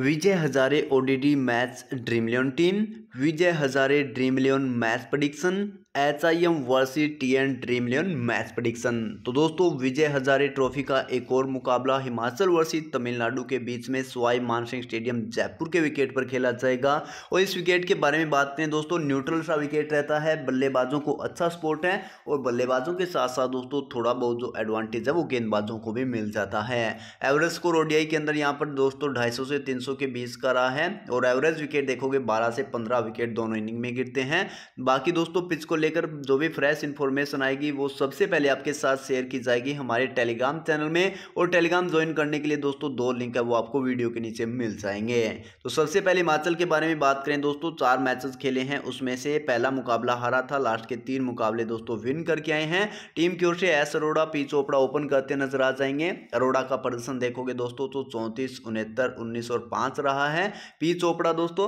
Vijay Hazare ODI match eleven team Vijay Hazare dream eleven match prediction H I M versus T N dream eleven match prediction तो दोस्तों विजय Hazare trophy का एक और मुकाबला हिमाचल वर्सी तमिलनाडु के बीच में स्वाई मानसिंह स्टेडियम जयपुर के विकेट पर खेला जाएगा और इस विकेट के बारे में बात करें दोस्तों न्यूट्रल सा विकेट रहता है बल्लेबाजों को अच्छा स्पोर्ट है और बल्लेबाजों के साथ साथ दोस्तों थोड़ा बहुत जो एडवांटेज है वो गेंदबाजों को भी मिल जाता है एवरेज स्कोर ओडीआई के अंदर यहाँ पर दोस्तों ढाई से तीन के बीच का रहा है और एवरेज विकेट देखोगे बारह से पंद्रह विकेट दोनों इनिंग में गिरते हैं बाकी दोस्तों पिच को लेकर जो भी फ्रेश इन्फॉर्मेशन आएगी वो सबसे पहले आपके साथ शेयर की जाएगी हमारे टेलीग्राम चैनल में और टेलीग्राम ज्वाइन करने के लिए दोस्तों दो लिंक है वो आपको वीडियो के नीचे मिल जाएंगे तो सबसे पहले हिमाचल के बारे में बात करें दोस्तों चार मैचेस खेले हैं उसमें से पहला मुकाबला हारा था लास्ट के तीन मुकाबले दोस्तों विन करके आए हैं टीम की ओर से S Arora P Chopra open करते नजर आ जाएंगे अरोड़ा का प्रदर्शन देखोगे दोस्तों तो चौंतीस उनहत्तर उन्नीस और पाँच रहा है पी चोपड़ा दोस्तों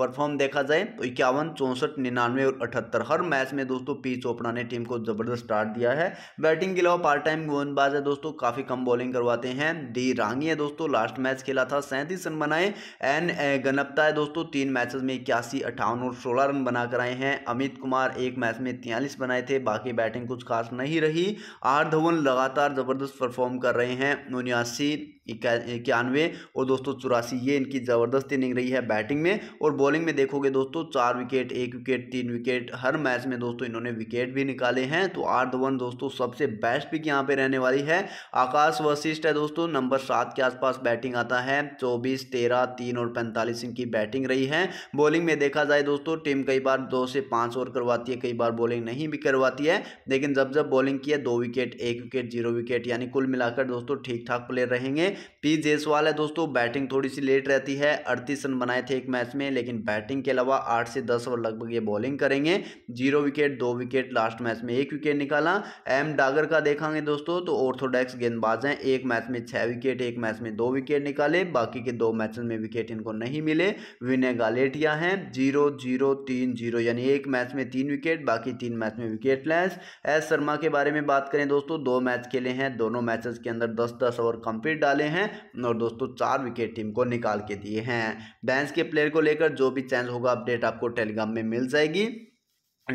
परफॉर्म देखा जाए तो इक्यावन चौंसठ निन्यानवे और अठहत्तर हर मैच में दोस्तों पी चोपड़ा ने टीम को ज़बरदस्त स्टार्ट दिया है बैटिंग के अलावा पार्ट टाइम गेंदबाज है दोस्तों काफ़ी कम बॉलिंग करवाते हैं डी रांगी है दोस्तों लास्ट मैच खेला था सैंतीस रन बनाए एन गनपता है दोस्तों तीन मैचेस में इक्यासी अट्ठावन और सोलह रन बनाकर आए हैं अमित कुमार एक मैच में तियालीस बनाए थे बाकी बैटिंग कुछ खास नहीं रही आर धवन लगातार ज़बरदस्त परफॉर्म कर रहे हैं उन्यासी इक्यानवे और दोस्तों चौरासी ये इनकी ज़बरदस्त इनिंग रही है बैटिंग में और बॉलिंग में देखोगे दोस्तों चार विकेट एक विकेट तीन विकेट हर मैच में दोस्तों इन्होंने विकेट भी निकाले हैं तो आर धवन दोस्तों सबसे बेस्ट पिक यहाँ पर रहने वाली है आकाश वशिष्ठ है दोस्तों नंबर सात के आसपास बैटिंग आता है चौबीस तेरह तीन और पैंतालीस इनकी बैटिंग रही है बॉलिंग में देखा जाए दोस्तों टीम कई बार दो से पाँच ओवर करवाती है कई बार बॉलिंग नहीं भी करवाती है लेकिन जब जब बॉलिंग की है दो विकेट एक विकेट जीरो विकेट यानी कुल मिलाकर दोस्तों ठीक ठाक प्लेयर रहेंगे पी जायसवाल है दोस्तों बैटिंग थोड़ी सी लेट रहती है अड़तीस रन बनाए थे एक मैच में लेकिन बैटिंग के अलावा आठ से दस ओवर लगभग ये बॉलिंग करेंगे जीरो विकेट दो विकेट लास्ट मैच में एक विकेट निकाला एम डागर का देखेंगे दोस्तों तो ऑर्थोडॉक्स गेंदबाज हैं एक मैच में छः विकेट एक मैच में दो विकेट निकाले बाकी के दो मैच में विकेट इनको नहीं मिले विनय गालेटिया हैं जीरो जीरो तीन जीरो यानी एक मैच में तीन विकेट बाकी तीन मैच में विकेट लेस एस शर्मा के बारे में बात करें दोस्तों दो मैच खेले हैं दोनों मैचेस के अंदर दस दस ओवर कंप्लीट डाले हैं और दोस्तों चार विकेट टीम को निकाल के दिए हैं बैंस के प्लेयर को लेकर जो भी चेंज होगा अपडेट आपको टेलीग्राम में मिल जाएगी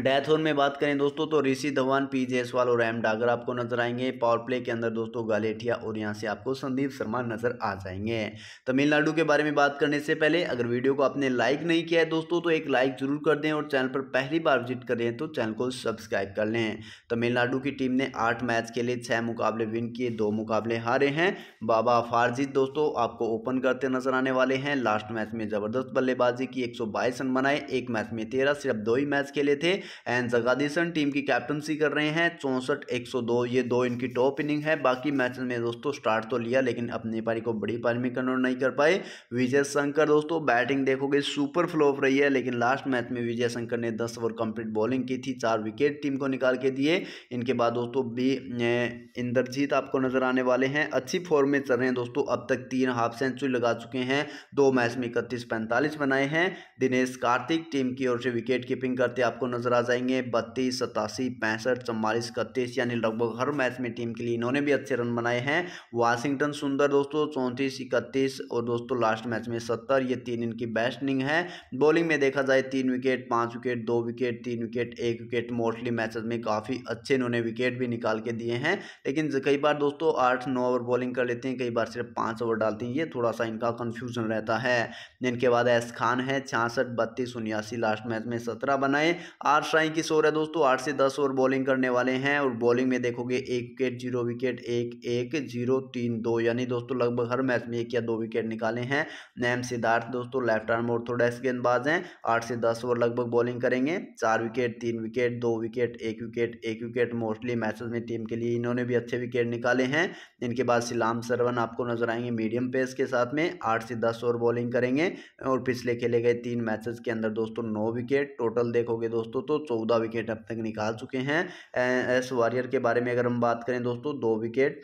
डेथ ओवर में बात करें दोस्तों तो ऋषि धवन पी एसवाल और एम डागर आपको नजर आएंगे पावर प्ले के अंदर दोस्तों गालेठिया और यहां से आपको संदीप शर्मा नजर आ जाएंगे तमिलनाडु के बारे में बात करने से पहले अगर वीडियो को आपने लाइक नहीं किया है दोस्तों तो एक लाइक जरूर कर दें और चैनल पर पहली बार विजिट कर रहे हैं तो चैनल को सब्सक्राइब कर लें तमिलनाडु की टीम ने आठ मैच के लिए छः मुकाबले विन किए दो मुकाबले हारे हैं बाबा फारजीत दोस्तों आपको ओपन करते नजर आने वाले हैं लास्ट मैच में जबरदस्त बल्लेबाजी की एक रन बनाए एक मैच में तेरह सिर्फ दो ही मैच खेले थे एंड जगादीसन टीम की कैप्टनसी कर रहे हैं चौंसठ एक सौ दो ये दो इनकी टॉप इनिंग है बाकी मैच में दोस्तों स्टार्ट तो लिया लेकिन अपनी पारी को बड़ी पारी में कन्वर्ट नहीं कर पाए विजय शंकर दोस्तों बैटिंग देखोगे सुपर फ्लॉप रही है लेकिन लास्ट मैच में विजय शंकर ने दस ओवर कंप्लीट बॉलिंग की थी चार विकेट टीम को निकाल के दिए इनके बाद दोस्तों बी इंद्रजीत आपको नजर आने वाले हैं अच्छी फॉर्म में चल रहे हैं दोस्तों अब तक तीन हाफ सेंचुरी लगा चुके हैं दो मैच में इकतीस पैंतालीस बनाए हैं दिनेश कार्तिक टीम की ओर से विकेट कीपिंग करते आपको नजर नज़र आ जाएंगे बत्तीस सतासी पैंसठ चौवालीस इकतीस यानी लगभग हर मैच में टीम के लिए इन्होंने भी अच्छे रन बनाए हैं वाशिंगटन सुंदर दोस्तों चौंतीस इकतीस और दोस्तों लास्ट मैच में सत्तर ये तीन इनकी बैटिंग है बॉलिंग में देखा जाए तीन विकेट पाँच विकेट दो विकेट तीन विकेट एक विकेट मोस्टली मैच में काफ़ी अच्छे इन्होंने विकेट भी निकाल के दिए हैं लेकिन कई बार दोस्तों आठ नौ ओवर बॉलिंग कर लेते हैं कई बार सिर्फ पाँच ओवर डालते हैं ये थोड़ा सा इनका कन्फ्यूजन रहता है इनके बाद एस खान है छियासठ बत्तीस उन्यासी लास्ट मैच में सत्रह बनाए आर आर साई की शोर है दोस्तों आठ से दस ओवर बॉलिंग करने वाले हैं और बॉलिंग में देखोगे एक विकेट जीरो विकेट एक एक जीरो तीन दो यानी दोस्तों लगभग हर मैच में एक या दो विकेट निकाले हैं नैम सिद्धार्थ दोस्तों लेफ्ट आर्म ऑर्थोडॉक्स गेंदबाज हैं आठ से दस ओवर लगभग बॉलिंग करेंगे चार विकेट तीन विकेट दो विकेट एक विकेट एक विकेट मोस्टली मैचेज में टीम के लिए इन्होंने भी अच्छे विकेट निकाले हैं इनके बाद सिलाम सरवन आपको नजर आएंगे मीडियम पेस के साथ में आठ से दस ओवर बॉलिंग करेंगे और पिछले खेले गए तीन मैचेस के अंदर दोस्तों नौ विकेट टोटल देखोगे दोस्तों तो चौदह विकेट अब तक निकाल चुके हैं एस वॉरियर के बारे में अगर हम बात करें दोस्तों दो विकेट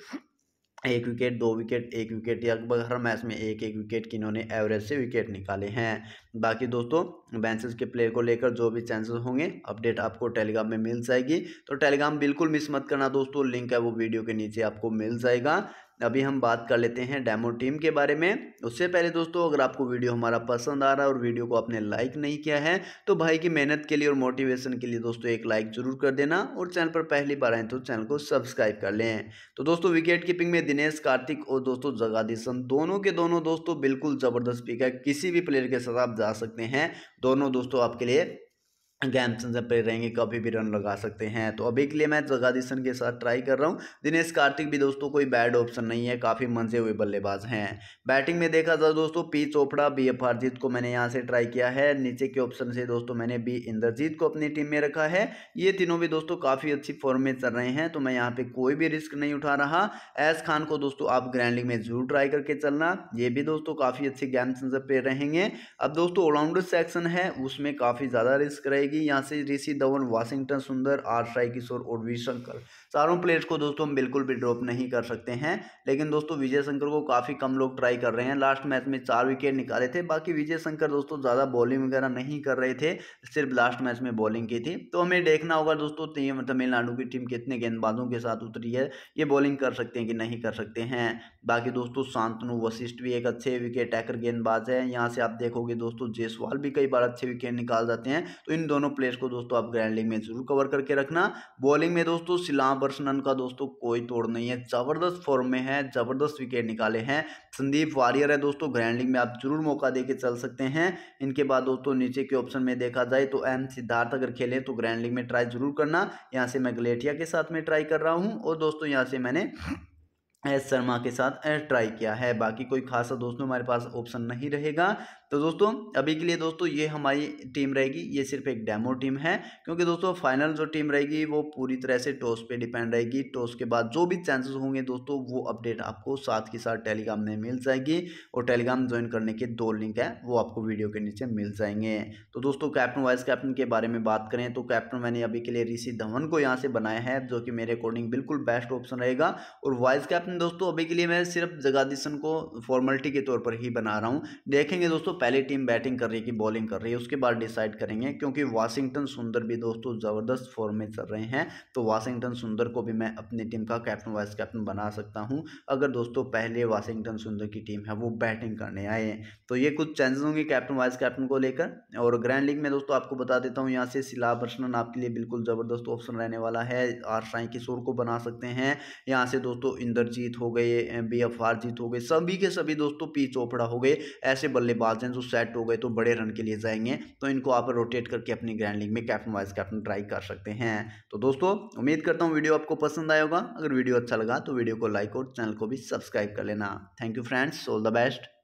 एक विकेट दो विकेट एक विकेट या लगभग हर मैच में एक एक विकेट कि इन्होंने एवरेज से विकेट निकाले हैं बाकी दोस्तों बैंसेज के प्लेयर को लेकर जो भी चांसेस होंगे अपडेट आपको टेलीग्राम में मिल जाएगी तो टेलीग्राम बिल्कुल मिस मत करना दोस्तों लिंक है वो वीडियो के नीचे आपको मिल जाएगा अभी हम बात कर लेते हैं डेमो टीम के बारे में उससे पहले दोस्तों अगर आपको वीडियो हमारा पसंद आ रहा है और वीडियो को आपने लाइक नहीं किया है तो भाई की मेहनत के लिए और मोटिवेशन के लिए दोस्तों एक लाइक जरूर कर देना और चैनल पर पहली बार आए तो चैनल को सब्सक्राइब कर लें तो दोस्तों विकेट कीपिंग में दिनेश कार्तिक और दोस्तों जगादीशन दोनों के दोनों दोस्तों बिल्कुल ज़बरदस्त पिक है किसी भी प्लेयर के साथ आप जा सकते हैं दोनों दोस्तों आपके लिए गेम से पे रहेंगे कभी भी रन लगा सकते हैं तो अभी के लिए मैं जगादिसन के साथ ट्राई कर रहा हूँ दिनेश कार्तिक भी दोस्तों कोई बैड ऑप्शन नहीं है काफ़ी मंजे हुए बल्लेबाज हैं बैटिंग में देखा जाए दोस्तों P Chopra B F Harjeet को मैंने यहाँ से ट्राई किया है नीचे के ऑप्शन से दोस्तों मैंने बी इंद्रजीत को अपनी टीम में रखा है ये तीनों भी दोस्तों काफ़ी अच्छी फॉर्म में चल रहे हैं तो मैं यहाँ पर कोई भी रिस्क नहीं उठा रहा एस खान को दोस्तों आप ग्रैंडिंग में जरूर ट्राई करके चलना ये भी दोस्तों काफ़ी अच्छे गेम से पे रहेंगे अब दोस्तों ऑलराउंडर सेक्शन है उसमें काफ़ी ज़्यादा रिस्क रहेगी जाएगी यहाँ से ऋषि धवन वाशिंगटन सुंदर आर साई किशोर और विशंकर शंकर चारों प्लेयर्स को दोस्तों हम बिल्कुल भी ड्रॉप नहीं कर सकते हैं लेकिन दोस्तों विजय शंकर को काफ़ी कम लोग ट्राई कर रहे हैं लास्ट मैच में चार विकेट निकाले थे बाकी विजय शंकर दोस्तों ज़्यादा बॉलिंग वगैरह नहीं कर रहे थे सिर्फ लास्ट मैच में बॉलिंग की थी तो हमें देखना होगा दोस्तों तमिलनाडु की टीम कितने गेंदबाजों के साथ उतरी है ये बॉलिंग कर सकते हैं कि नहीं कर सकते हैं बाकी दोस्तों शांतनु वशिष्ठ भी एक अच्छे विकेट टैकर गेंदबाज है यहाँ से आप देखोगे दोस्तों जयसवाल भी कई बार अच्छे विकेट निकाल जाते हैं तो इन दोनों प्लेयर्स को दोस्तों आप ग्रैंड लीग में जरूर कवर करके रखना बॉलिंग में दोस्तों सिलाम प्रश्नन का दोस्तों कोई तोड़ नहीं है ज़बरदस्त फॉर्म में है ज़बरदस्त विकेट निकाले हैं संदीप वारियर है दोस्तों ग्रैंड लीग में आप जरूर मौका दे चल सकते हैं इनके बाद दोस्तों नीचे के ऑप्शन में देखा जाए तो एम सिद्धार्थ अगर खेलें तो ग्रैंड लीग में ट्राई जरूर करना यहाँ से मैं गलेटिया के साथ में ट्राई कर रहा हूँ और दोस्तों यहाँ से मैंने एस शर्मा के साथ ट्राई किया है बाकी कोई खासा दोस्तों हमारे पास ऑप्शन नहीं रहेगा तो दोस्तों अभी के लिए दोस्तों ये हमारी टीम रहेगी ये सिर्फ एक डेमो टीम है क्योंकि दोस्तों फाइनल जो टीम रहेगी वो पूरी तरह से टॉस पे डिपेंड रहेगी टॉस के बाद जो भी चांसेस होंगे दोस्तों वो अपडेट आपको साथ के साथ टेलीग्राम में मिल जाएगी और टेलीग्राम ज्वाइन करने के दो लिंक है वो आपको वीडियो के नीचे मिल जाएंगे तो दोस्तों कैप्टन वाइस कैप्टन के बारे में बात करें तो कैप्टन मैंने अभी के लिए ऋषि धवन को यहाँ से बनाया है जो कि मेरे अकॉर्डिंग बिल्कुल बेस्ट ऑप्शन रहेगा और वाइस कैप्टन दोस्तों अभी के लिए मैं सिर्फ जगादीशन को फॉर्मेलिटी के तौर पर ही बना रहा हूँ देखेंगे दोस्तों पहली टीम बैटिंग कर रही है कि बॉलिंग कर रही है उसके बाद डिसाइड करेंगे क्योंकि वाशिंगटन सुंदर भी दोस्तों तो ज़बरदस्त फॉर्म में चल रहे हैं तो वाशिंगटन सुंदर को भी मैं अपनी टीम का कैप्टन वाइस कैप्टन बना सकता हूँ अगर दोस्तों पहले वाशिंगटन सुंदर की टीम है वो बैटिंग करने आए तो ये कुछ चेंजेस होंगे कैप्टन वाइस कैप्टन को लेकर और ग्रैंड लीग में दोस्तों आपको बता देता हूँ यहाँ से सिला बर्षन आपके लिए बिल्कुल ज़बरदस्त ऑप्शन रहने वाला है आर शाई किशोर को बना सकते हैं यहाँ से दोस्तों इंद्रजीत हो गए बी एफ आर जीत हो गए सभी के सभी दोस्तों पी चोपड़ा हो गए ऐसे बल्लेबाज बैलेंस जो सेट हो गए तो बड़े रन के लिए जाएंगे तो इनको आप रोटेट करके अपनी ग्रैंड लीग में कैप्टन वाइस कैप्टन ट्राई कर सकते हैं तो दोस्तों उम्मीद करता हूँ वीडियो आपको पसंद आएगा अगर वीडियो अच्छा लगा तो वीडियो को लाइक और चैनल को भी सब्सक्राइब कर लेना thank you friends all the best